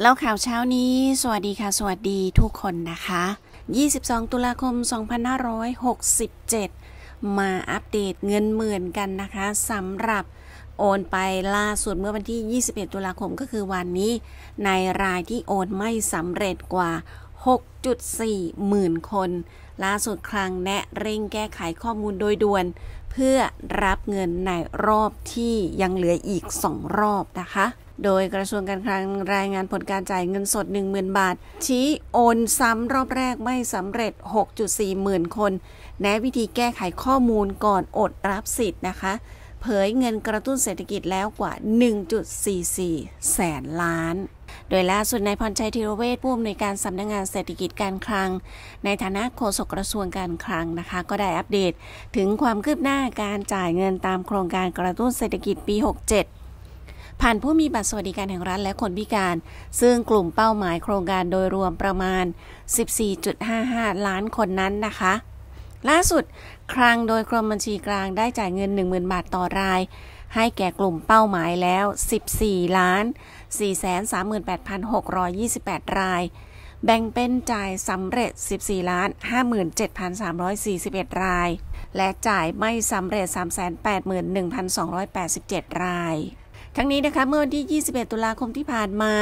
แล้วข่าวเช้านี้ สวัสดีค่ะ สวัสดีทุกคนนะคะ 22 ตุลาคม 2567 มาอัปเดตเงินหมื่นกันนะคะสำหรับโอนไปล่าสุดเมื่อวันที่ 21 ตุลาคมก็คือวันนี้ ในรายที่โอนไม่สำเร็จกว่า 6.4 หมื่นคน ล่าสุดครั้งแนะเร่งแก้ไขข้อมูลโดยด่วน เพื่อรับเงินในรอบที่ยังเหลืออีก 2 รอบนะคะโดยกระทรวงการคลังรายงานผลการจ่ายเงินสด 10,000 บาทชี้โอนซ้ำรอบแรกไม่สำเร็จ 6.4หมื่นคนแนะวิธีแก้ไขข้อมูลก่อนอดรับสิทธิ์นะคะ เผยเงินกระตุ้นเศรษฐกิจแล้วกว่า 1.44 แสนล้าน โดยล่าสุดนายพรชัยธีรเวชผู้อำนวยการสำนักงงานเศรษฐกิจการคลัง ในฐานะโฆษกกระทรวงการคลังนะคะ ก็ได้อัปเดตถึงความคืบหน้าการจ่ายเงินตามโครงการกระตุ้นเศรษฐกิจปี 67ผ่านผู้มีบัตรสวัสดิการแห่งรัฐและคนพิการ ซึ่งกลุ่มเป้าหมายโครงการโดยรวมประมาณ 14.55 ล้านคนนั้นนะคะ ล่าสุด ครังโดยกรมบัญชีกลางได้จ่ายเงิน 10,000 บาทต่อราย ให้แก่กลุ่มเป้าหมายแล้ว 14 ล้าน438,628 ราย แบ่งเป็นจ่ายสำเร็จ 14ล้าน57,341 ราย และจ่ายไม่สำเร็จ 381,287 รายทั้งนี้นะคะเมื่อวันที่ 21 ตุลาคมที่ผ่านมา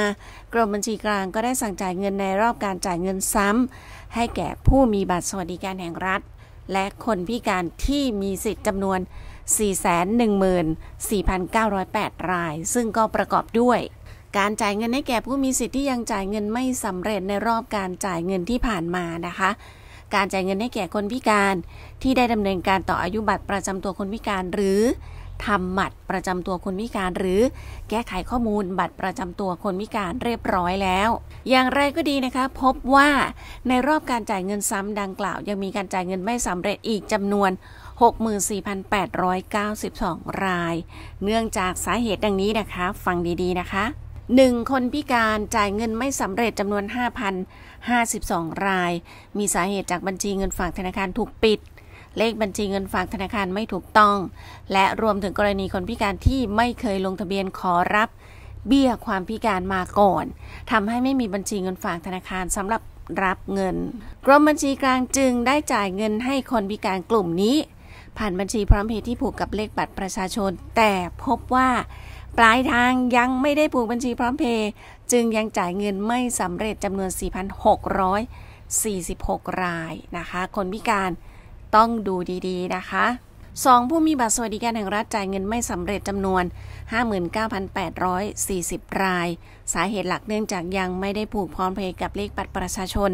กรมบัญชีกลางก็ได้สั่งจ่ายเงินในรอบการจ่ายเงินซ้ำ ให้แก่ผู้มีบัตรสวัสดิการแห่งรัฐ และคนพิการที่มีสิทธิ์จำนวน 414,908 ราย ซึ่งก็ประกอบด้วย การจ่ายเงินให้แก่ผู้มีสิทธิ์ที่ยังจ่ายเงินไม่สำเร็จในรอบการจ่ายเงินที่ผ่านมานะคะ การจ่ายเงินให้แก่คนพิการที่ได้ดำเนินการต่ออายุบัตรประจำตัวคนพิการหรือทำบัตรประจำตัวคนพิการหรือแก้ไขข้อมูลบัตรประจำตัวคนพิการเรียบร้อยแล้ว อย่างไรก็ดีนะคะ พบว่าในรอบการจ่ายเงินซ้ำดังกล่าว ยังมีการจ่ายเงินไม่สำเร็จอีกจำนวน 64,892 ราย เนื่องจากสาเหตุดังนี้นะคะ ฟังดี ๆนะคะ 1. คนพิการจ่ายเงินไม่สำเร็จจำนวน5,052 ราย มีสาเหตุจากบัญชีเงินฝากธนาคารถูกปิดเลขบัญชีเงินฝากธนาคารไม่ถูกต้อง และรวมถึงกรณีคนพิการที่ไม่เคยลงทะเบียนขอรับ เบี้ยความพิการมาก่อน ทำให้ไม่มีบัญชีเงินฝากธนาคารสำหรับรับเงิน กรมบัญชีกลางจึงได้จ่ายเงินให้คนพิการกลุ่มนี้ ผ่านบัญชีพร้อมเพย์ที่ผูกกับเลขบัตรประชาชน แต่พบว่าปลายทางยังไม่ได้ผูกบัญชีพร้อมเพย์ จึงยังจ่ายเงินไม่สำเร็จจำนวน 4,646รายนะคะ คนพิการต้องดูดี ๆ นะคะ 2. ผู้มีบัตรสวัสดิการ แห่งรัฐจ่ายเงินไม่สำเร็จจำนวน 59,840 ราย สาเหตุหลักเนื่องจากยังไม่ได้ผูกพร้อมเพย์กับเลขบัตรประชาชน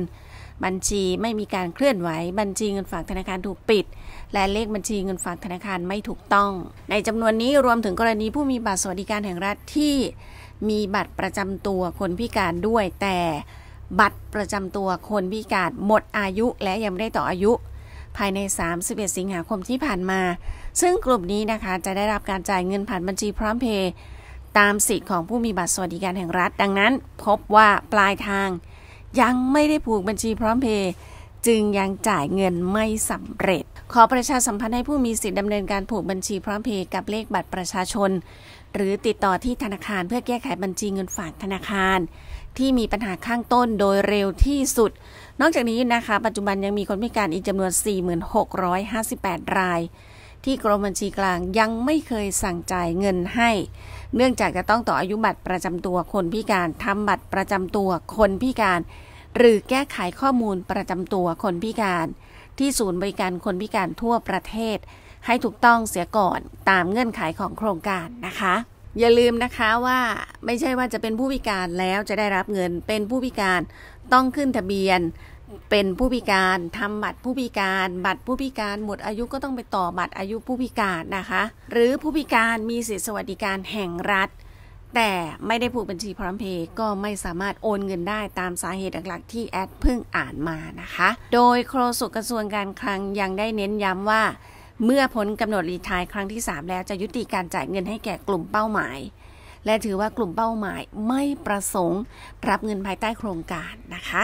บัญชีไม่มีการเคลื่อนไหว บัญชีเงินฝากธนาคารถูกปิด และเลขบัญชีเงินฝากธนาคารไม่ถูกต้อง ในจำนวนนี้รวมถึงกรณีผู้มีบัตรสวัสดิการแห่งรัฐที่มีบัตรประจำตัวคนพิการด้วย แต่บัตรประจำตัวคนพิการหมดอายุและยังไม่ได้ต่ออายุภายใน 31 สิงหาคมที่ผ่านมา ซึ่งกลุ่มนี้นะคะ จะได้รับการจ่ายเงินผ่านบัญชีพร้อมเพย์ตามสิทธิ์ของผู้มีบัตรสวัสดิการแห่งรัฐ ดังนั้นพบว่าปลายทาง ยังไม่ได้ผูกบัญชีพร้อมเพย์จึงยังจ่ายเงินไม่สำเร็จ ขอประชาสัมพันธ์ให้ผู้มีสิทธิดำเนินการผูกบัญชีพร้อมเพย์กับเลขบัตรประชาชน หรือติดต่อที่ธนาคารเพื่อแก้ไขบัญชีเงินฝากธนาคาร ที่มีปัญหาข้างต้นโดยเร็วที่สุด นอกจากนี้นะคะ ปัจจุบันยังมีคนพิการอีกจำนวน 4,658 ราย ที่กรมบัญชีกลางยังไม่เคยสั่งจ่ายเงินให้ เนื่องจากจะต้องต่ออายุบัตรประจำตัวคนพิการทำบัตรประจำตัวคนพิการหรือแก้ไขข้อมูลประจำตัวคนพิการ ที่ศูนย์บริการคนพิการทั่วประเทศ ให้ถูกต้องเสียก่อนตามเงื่อนไขของโครงการนะคะ อย่าลืมนะคะว่าไม่ใช่ว่าจะเป็นผู้พิการแล้วจะได้รับเงินเป็นผู้พิการต้องขึ้นทะเบียนเป็นผู้พิการทำบัตรผู้พิการบัตรผู้พิการ หมดอายุก็ต้องไปต่อบัตรอายุผู้พิการนะคะ หรือผู้พิการมีสิทธิสวัสดิการแห่งรัฐแต่ไม่ได้ผูกบัญชีพร้อมเพย์ก็ไม่สามารถโอนเงินได้ตามสาเหตุหลักๆ ที่แอดเพิ่งอ่านมานะคะ โดยโฆษกกระทรวงการคลังยังได้เน้นย้ำว่า เมื่อพ้นกำหนดรีทายครั้งที่ 3 แล้วจะยุติการจ่ายเงินให้แก่กลุ่มเป้าหมาย และถือว่ากลุ่มเป้าหมายไม่ประสงค์ รับเงินภายใต้โครงการนะคะ